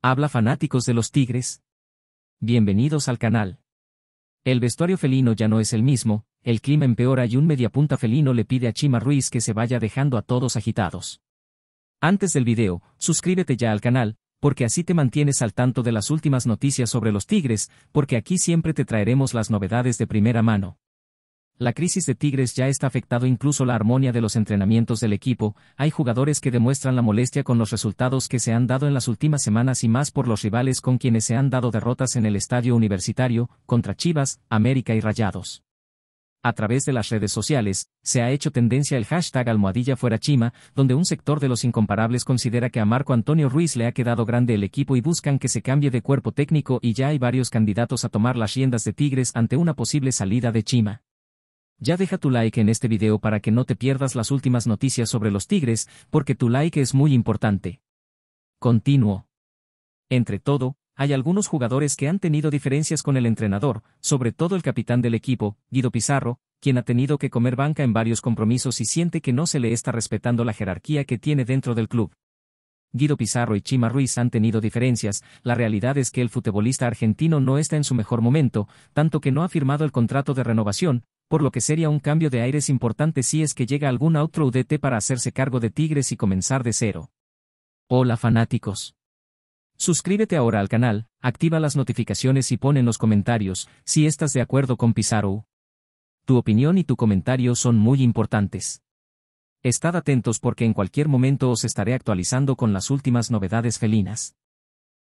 Habla fanáticos de los tigres. Bienvenidos al canal. El vestuario felino ya no es el mismo, el clima empeora y un mediapunta felino le pide a Chima Ruiz que se vaya dejando a todos agitados. Antes del video, suscríbete ya al canal, porque así te mantienes al tanto de las últimas noticias sobre los tigres, porque aquí siempre te traeremos las novedades de primera mano. La crisis de Tigres ya está afectado incluso la armonía de los entrenamientos del equipo, hay jugadores que demuestran la molestia con los resultados que se han dado en las últimas semanas y más por los rivales con quienes se han dado derrotas en el estadio universitario, contra Chivas, América y Rayados. A través de las redes sociales, se ha hecho tendencia el hashtag almohadilla fuera Chima, donde un sector de los incomparables considera que a Marco Antonio Ruiz le ha quedado grande el equipo y buscan que se cambie de cuerpo técnico y ya hay varios candidatos a tomar las riendas de Tigres ante una posible salida de Chima. Ya deja tu like en este video para que no te pierdas las últimas noticias sobre los tigres, porque tu like es muy importante. Continuo. Entre todo, hay algunos jugadores que han tenido diferencias con el entrenador, sobre todo el capitán del equipo, Guido Pizarro, quien ha tenido que comer banca en varios compromisos y siente que no se le está respetando la jerarquía que tiene dentro del club. Guido Pizarro y Chima Ruiz han tenido diferencias, la realidad es que el futbolista argentino no está en su mejor momento, tanto que no ha firmado el contrato de renovación, por lo que sería un cambio de aires importante si es que llega algún otro UDT para hacerse cargo de Tigres y comenzar de cero. Hola fanáticos. Suscríbete ahora al canal, activa las notificaciones y pon en los comentarios si estás de acuerdo con Pizarro. Tu opinión y tu comentario son muy importantes. Estad atentos porque en cualquier momento os estaré actualizando con las últimas novedades felinas.